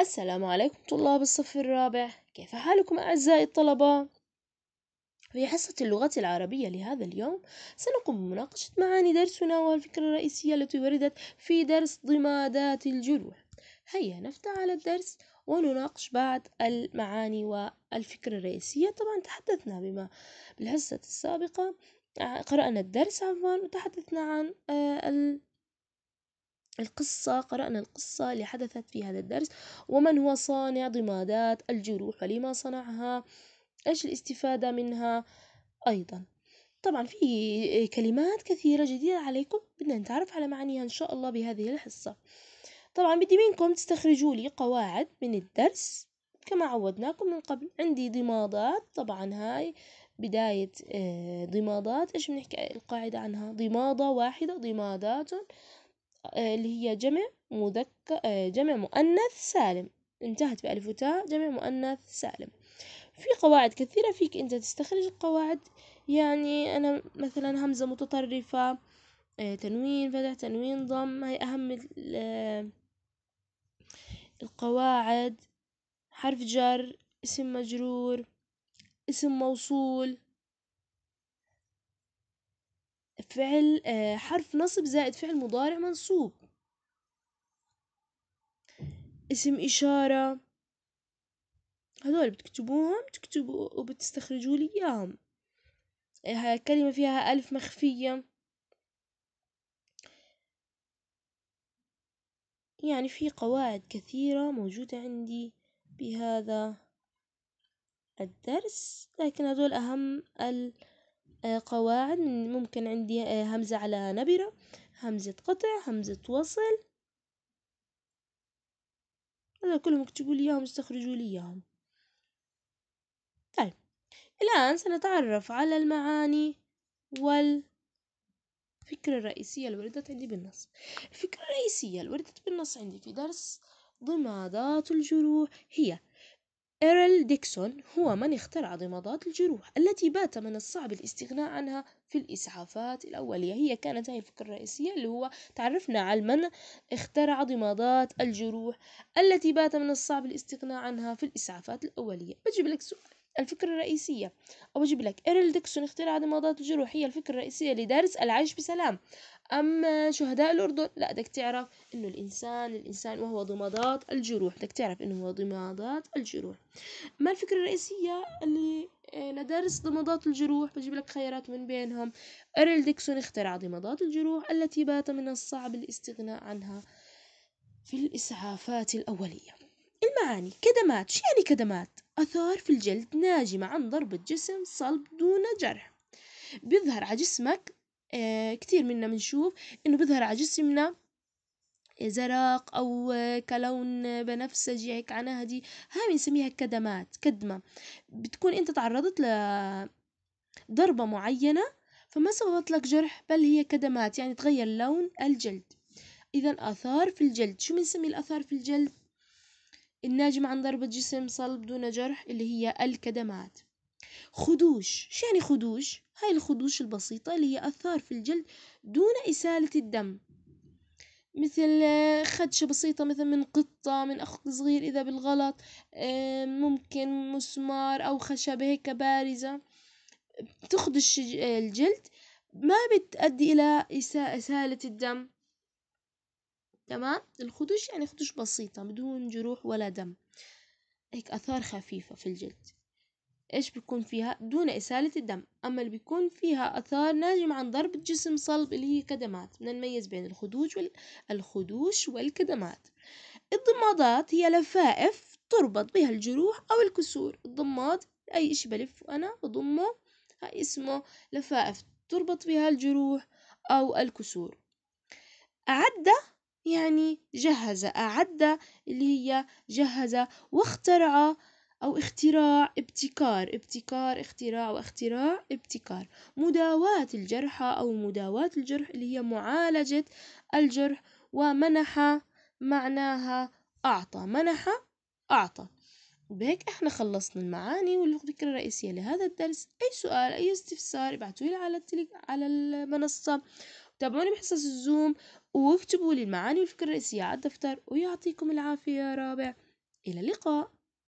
السلام عليكم طلاب الصف الرابع كيف حالكم أعزائي الطلبة؟ في حصة اللغة العربية لهذا اليوم سنقوم بمناقشة معاني درسنا والفكرة الرئيسية التي وردت في درس ضمادات الجروح هيا نفتح على الدرس ونناقش بعض المعاني والفكرة الرئيسية طبعا تحدثنا بما بالحصة السابقة قرأنا الدرس عفوا وتحدثنا عن آه، القصة قرأنا القصة اللي حدثت في هذا الدرس ومن هو صانع ضمادات الجروح ولما صنعها إيش الاستفادة منها أيضا طبعا في كلمات كثيرة جديدة عليكم بدنا نتعرف على معانيها إن شاء الله بهذه الحصة طبعا بدي منكم تستخرجوا لي قواعد من الدرس كما عودناكم من قبل عندي ضمادات طبعا هاي بداية آه، ضمادات إيش بنحكي القاعدة عنها ضمادة واحدة ضمادات آه، اللي هي جمع مذكر آه، جمع مؤنث سالم انتهت بألف وتاء جمع مؤنث سالم في قواعد كثيرة فيك أنت تستخرج القواعد يعني أنا مثلا همزة متطرفة آه، تنوين فتح تنوين ضم هي أهم القواعد حرف جر اسم مجرور اسم موصول فعل آه، حرف نصب زائد فعل مضارع منصوب اسم إشارة هذول بتكتبوهم تكتبوا وبتستخرجوا لي إياهم هاي آه، كلمة فيها ألف مخفية يعني في قواعد كثيرة موجودة عندي بهذا الدرس لكن هذول أهم ال آه، قواعد ممكن عندي آه، همزة على نبرة همزة قطع همزة وصل هذا كلهم اكتبوا لي اياهم استخرجوا لي اياهم طيب الآن سنتعرف على المعاني والفكرة الرئيسية اللي وردت عندي بالنص الفكرة الرئيسية اللي وردت بالنص عندي في درس ضمادات الجروح هي إيرل ديكسون هو من اخترع ضمادات الجروح التي بات من الصعب الاستغناء عنها في الإسعافات الأولية هي كانت هاي الفكرة الرئيسية اللي هو تعرفنا على من اخترع ضمادات الجروح التي بات من الصعب الاستغناء عنها في الإسعافات الأولية بجيب لك سؤال الفكرة الرئيسية أو أجيب لك إيرل ديكسون اخترع المضادات الجروح هي الفكرة الرئيسية لدارس العيش بسلام أما شهداء الأردن لا بدك تعرف إنه الإنسان الإنسان وهو ضمادات الجروح بدك تعرف إنه هو ضمادات الجروح ما الفكرة الرئيسية اللي آه، لدارس ضمادات الجروح بجيب لك خيارات من بينهم إيرل ديكسون اخترع ضمادات الجروح التي بات من الصعب الاستغناء عنها في الإسعافات الأولية المعاني كدمات شو يعني كدمات آثار في الجلد ناجمة عن ضربة جسم صلب دون جرح بيظهر على جسمك آه، كتير منا بنشوف إنه بيظهر على جسمنا آه، زرق أو آه، كلون بنفسجي هيك على نهدي هاي بنسميها كدمات كدمة بتكون أنت تعرضت لضربة معينة فما سببت لك جرح بل هي كدمات يعني تغير لون الجلد إذا آثار في الجلد شو بنسمي الآثار في الجلد الناجمة عن ضربة جسم صلب دون جرح اللي هي الكدمات خدوش شو يعني خدوش؟ هاي الخدوش البسيطة اللي هي آثار في الجلد دون إسالة الدم مثل آه، خدشة بسيطة مثلا من قطة من أخ صغير إذا بالغلط آه، ممكن مسمار أو خشبة هيك بارزة بتخدش آه، الجلد ما بتأدي إلى إساءة إسالة الدم تمام الخدوش يعني خدوش بسيطة بدون جروح ولا دم هيك آثار خفيفة في الجلد إيش بيكون فيها دون إسالة الدم أما اللي بيكون فيها آثار ناجمة عن ضرب جسم صلب اللي هي كدمات بدنا نميز بين الخدوش وال... الخدوش والكدمات الضمادات هي لفائف تربط بها الجروح أو الكسور الضماد أي إشي بلفه أنا بضمه هاي اسمه لفائف تربط بها الجروح أو الكسور أعد يعني جهز أعد اللي هي جهز واخترع أو اختراع ابتكار ابتكار اختراع واختراع ابتكار مداواة الجرحى أو مداواة الجرح اللي هي معالجة الجرح ومنح معناها أعطى منح أعطى وبهيك احنا خلصنا المعاني والفكرة الرئيسية لهذا الدرس أي سؤال أي استفسار ابعتوا لي على التلي... على المنصة تابعوني بحصص الزوم واكتبوا لي المعاني والفكرة الرئيسية على الدفتر ويعطيكم العافية يا رابع إلى اللقاء